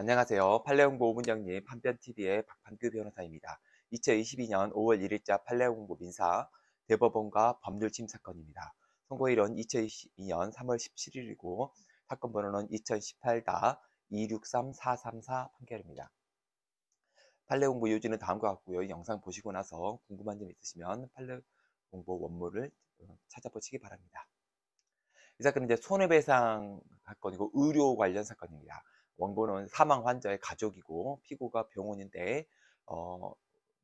안녕하세요. 팔레공보문장님 판변TV의 박판규 변호사입니다. 2022년 5월 1일자 팔레공보 민사 대법원과 법률침 사건입니다. 선고일은 2022년 3월 17일이고 사건 번호는 2018-263434 판결입니다. 팔레공보 요지는 다음과 같고요. 영상 보시고 나서 궁금한 점 있으시면 팔레공보 원문을 어, 찾아보시기 바랍니다. 이 사건은 이제 손해배상 사건이고 의료 관련 사건입니다. 원고는 사망 환자의 가족이고 피고가 병원인데 어,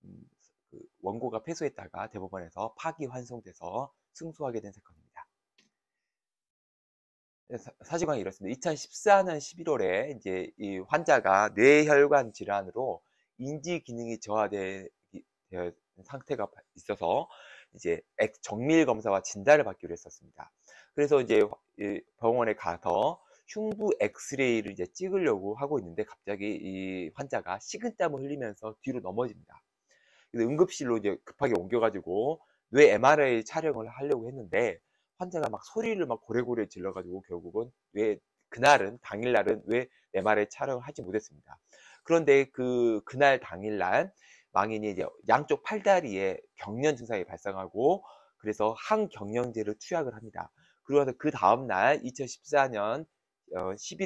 음, 그 원고가 패소했다가 대법원에서 파기환송돼서 승소하게 된 사건입니다. 네, 사실관계 이렇습니다. 2014년 11월에 이제 이 환자가 뇌혈관 질환으로 인지 기능이 저하된 상태가 있어서 이제 정밀 검사와 진단을 받기로 했었습니다. 그래서 이제 병원에 가서 흉부 엑스레이를 이제 찍으려고 하고 있는데 갑자기 이 환자가 식은땀을 흘리면서 뒤로 넘어집니다. 그래서 응급실로 이제 급하게 옮겨가지고 뇌 MRI 촬영을 하려고 했는데 환자가 막 소리를 막 고래고래 질러가지고 결국은 왜 그날은 당일날은 뇌 MRI 촬영을 하지 못했습니다. 그런데 그 그날 당일날 망인이 이제 양쪽 팔다리에 경련 증상이 발생하고 그래서 항경련제를 투약을 합니다. 그러면서 그 다음날 2014년 11월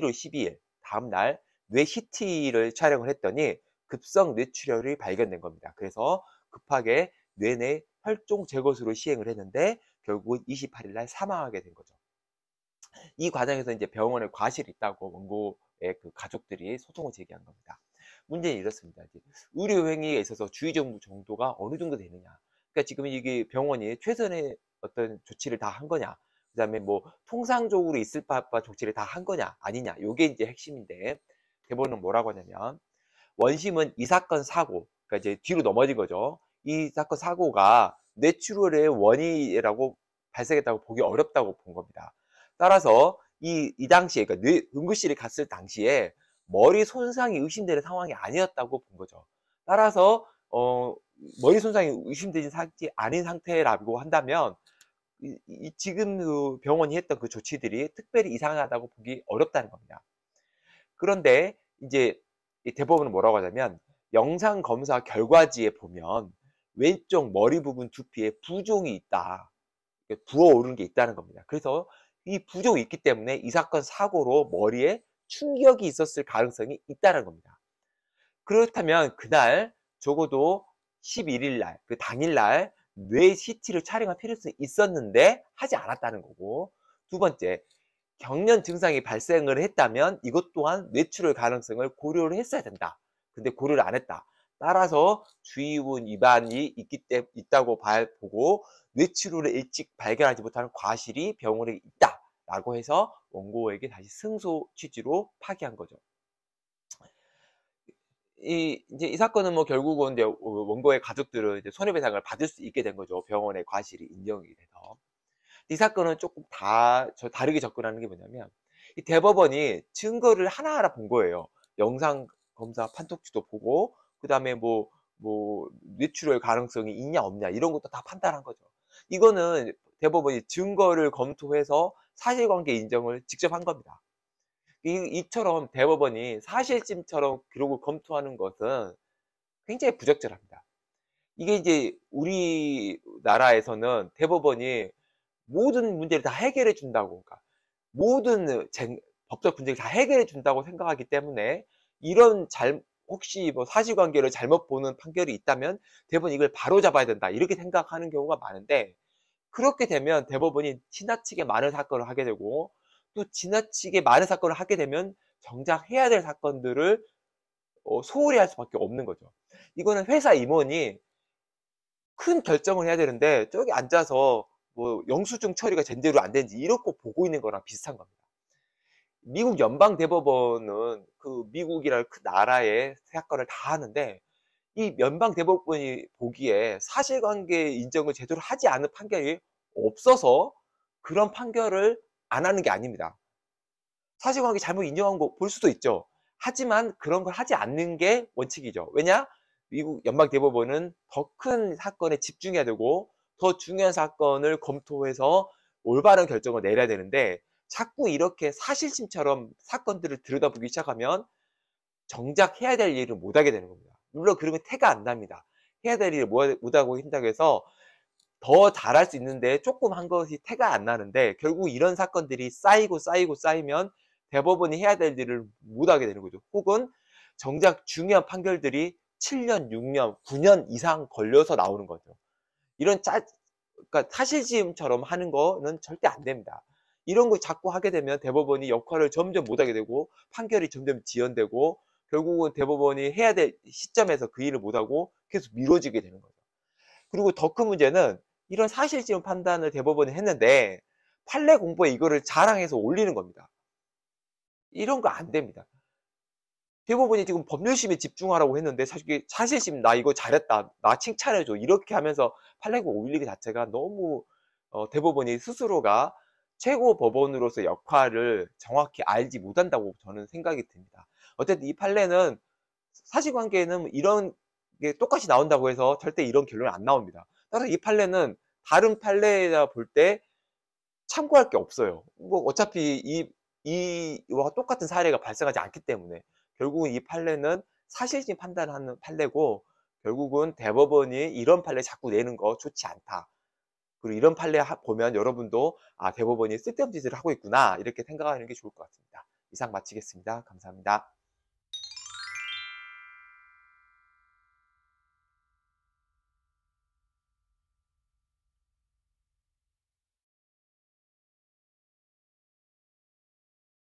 어, 12일 다음 날 뇌 CT를 촬영을 했더니 급성 뇌출혈이 발견된 겁니다. 그래서 급하게 뇌내 혈종 제거술을 시행을 했는데 결국 28일 날 사망하게 된 거죠. 이 과정에서 이제 병원에 과실이 있다고 원고의 그 가족들이 소송을 제기한 겁니다. 문제는 이렇습니다. 의료 행위에 있어서 주의 정도가 어느 정도 되느냐. 그러니까 지금 이게 병원이 최선의 어떤 조치를 다 한 거냐. 그다음에 뭐 통상적으로 있을 바바 조치를 다 한 거냐 아니냐 요게 이제 핵심인데 대본은 뭐라고 하냐면 원심은 이 사건 사고 그러니까 이제 뒤로 넘어진 거죠. 이 사건 사고가 뇌출혈의 원인이라고 발생했다고 보기 어렵다고 본 겁니다. 따라서 이, 이 당시에, 그러니까 뇌, 응급실에 갔을 당시에 머리 손상이 의심되는 상황이 아니었다고 본 거죠. 따라서, 어, 머리 손상이 의심되는 상태 아닌 상태라고 한다면 지금 그 병원이 했던 그 조치들이 특별히 이상하다고 보기 어렵다는 겁니다. 그런데 이제 대법원은 뭐라고 하냐면 영상 검사 결과지에 보면 왼쪽 머리 부분 두피에 부종이 있다. 부어오는게 있다는 겁니다. 그래서 이 부종이 있기 때문에 이 사건 사고로 머리에 충격이 있었을 가능성이 있다는 겁니다. 그렇다면 그날 적어도 11일 날, 그 당일 날뇌 CT를 촬영할 필요성이 있었는데 하지 않았다는 거고 두 번째 경련 증상이 발생을 했다면 이것 또한 뇌출혈 가능성을 고려를 했어야 된다. 근데 고려를 안 했다. 따라서 주의운 위반이 있기 때, 있다고 봐, 보고 뇌출혈을 일찍 발견하지 못하는 과실이 병원에 있다라고 해서 원고에게 다시 승소 취지로 파기한 거죠. 이, 이제 이 사건은 뭐 결국은 이제 원고의 가족들은 이제 손해배상을 받을 수 있게 된 거죠. 병원의 과실이 인정이 돼서. 이 사건은 조금 다, 저 다르게 접근하는 게 뭐냐면, 이 대법원이 증거를 하나하나 본 거예요. 영상 검사 판독지도 보고, 그 다음에 뭐, 뭐, 뇌출혈 가능성이 있냐, 없냐, 이런 것도 다 판단한 거죠. 이거는 대법원이 증거를 검토해서 사실관계 인정을 직접 한 겁니다. 이, 이처럼 대법원이 사실심처럼 기록을 검토하는 것은 굉장히 부적절합니다. 이게 이제 우리나라에서는 대법원이 모든 문제를 다 해결해 준다고, 그러니까 모든 쟁, 법적 분쟁을 다 해결해 준다고 생각하기 때문에 이런 잘, 혹시 뭐 사실관계를 잘못 보는 판결이 있다면 대법원 이걸 바로 잡아야 된다 이렇게 생각하는 경우가 많은데 그렇게 되면 대법원이 지나치게 많은 사건을 하게 되고 또 지나치게 많은 사건을 하게 되면 정작 해야 될 사건들을 어, 소홀히 할 수밖에 없는 거죠. 이거는 회사 임원이 큰 결정을 해야 되는데 저기 앉아서 뭐 영수증 처리가 제대로 안 되는지 이렇게 보고 있는 거랑 비슷한 겁니다. 미국 연방 대법원은 그 미국이랄 그 나라의 사건을 다 하는데 이 연방 대법원이 보기에 사실관계 인정을 제대로 하지 않은 판결이 없어서 그런 판결을 안 하는 게 아닙니다. 사실관계 잘못 인정한 거 볼 수도 있죠. 하지만 그런 걸 하지 않는 게 원칙이죠. 왜냐? 미국 연방 대법원은 더 큰 사건에 집중해야 되고 더 중요한 사건을 검토해서 올바른 결정을 내려야 되는데 자꾸 이렇게 사실심처럼 사건들을 들여다보기 시작하면 정작 해야 될 일을 못하게 되는 겁니다. 물론 그러면 태가 안 납니다. 해야 될 일을 못하고 힘다고 해서 더 잘할 수 있는데 조금 한 것이 태가 안 나는데 결국 이런 사건들이 쌓이고 쌓이고 쌓이면 대법원이 해야 될 일을 못하게 되는 거죠. 혹은 정작 중요한 판결들이 7년, 6년, 9년 이상 걸려서 나오는 거죠. 이런 짜, 그러니까 사실지음처럼 하는 거는 절대 안 됩니다. 이런 거 자꾸 하게 되면 대법원이 역할을 점점 못하게 되고 판결이 점점 지연되고 결국은 대법원이 해야 될 시점에서 그 일을 못하고 계속 미뤄지게 되는 거죠. 그리고 더 큰 문제는 이런 사실지원 판단을 대법원이 했는데 판례 공부에 이거를 자랑해서 올리는 겁니다. 이런 거 안 됩니다. 대법원이 지금 법률심에 집중하라고 했는데 사실 사실심 나 이거 잘했다 나 칭찬해줘 이렇게 하면서 판례고 올리기 자체가 너무 어, 대법원이 스스로가 최고 법원으로서 역할을 정확히 알지 못한다고 저는 생각이 듭니다. 어쨌든 이 판례는 사실관계는 이런 게 똑같이 나온다고 해서 절대 이런 결론이안 나옵니다. 따라서 이 판례는 다른 판례에다볼 때 참고할 게 없어요. 뭐 어차피 이, 이와 똑같은 사례가 발생하지 않기 때문에 결국은 이 판례는 사실심 판단하는 판례고 결국은 대법원이 이런 판례 자꾸 내는 거 좋지 않다. 그리고 이런 판례 보면 여러분도 아 대법원이 쓸데없는 짓을 하고 있구나 이렇게 생각하는 게 좋을 것 같습니다. 이상 마치겠습니다. 감사합니다.